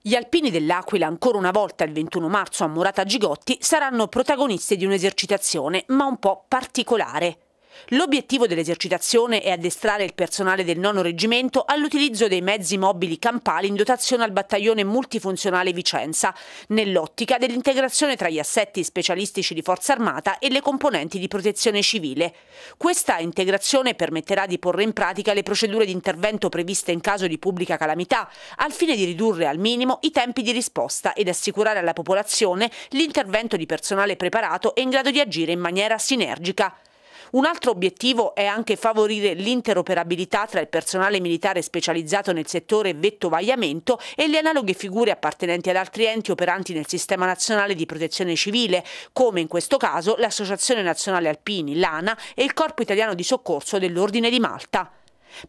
Gli alpini dell'Aquila, ancora una volta il 21 marzo a Morata Gigotti, saranno protagonisti di un'esercitazione, ma un po' particolare. L'obiettivo dell'esercitazione è addestrare il personale del nono reggimento all'utilizzo dei mezzi mobili campali in dotazione al battaglione multifunzionale Vicenza, nell'ottica dell'integrazione tra gli assetti specialistici di Forza Armata e le componenti di protezione civile. Questa integrazione permetterà di porre in pratica le procedure di intervento previste in caso di pubblica calamità, al fine di ridurre al minimo i tempi di risposta ed assicurare alla popolazione l'intervento di personale preparato e in grado di agire in maniera sinergica. Un altro obiettivo è anche favorire l'interoperabilità tra il personale militare specializzato nel settore vettovagliamento e le analoghe figure appartenenti ad altri enti operanti nel Sistema Nazionale di Protezione Civile, come in questo caso l'Associazione Nazionale Alpini, l'ANA e il Corpo Italiano di Soccorso dell'Ordine di Malta.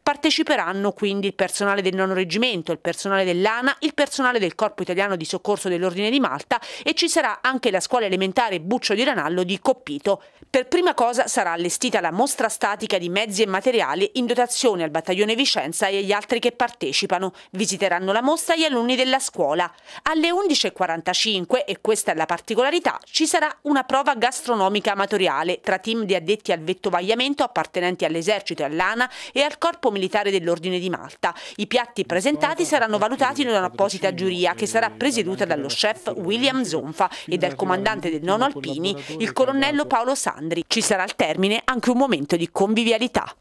Parteciperanno quindi il personale del nono reggimento, il personale dell'ANA, il personale del Corpo Italiano di Soccorso dell'Ordine di Malta e ci sarà anche la scuola elementare Buccio di Ranallo di Coppito. Per prima cosa sarà allestita la mostra statica di mezzi e materiali in dotazione al battaglione Vicenza e agli altri che partecipano. Visiteranno la mostra gli alunni della scuola. Alle 11.45, e questa è la particolarità, ci sarà una prova gastronomica amatoriale tra team di addetti al vettovagliamento appartenenti all'esercito, e all'ANA e al Corpo Corpo Militare dell'Ordine di Malta. I piatti presentati saranno valutati in un'apposita giuria che sarà presieduta dallo chef William Zonfa e dal comandante del nono Alpini, il colonnello Paolo Sandri. Ci sarà al termine anche un momento di convivialità.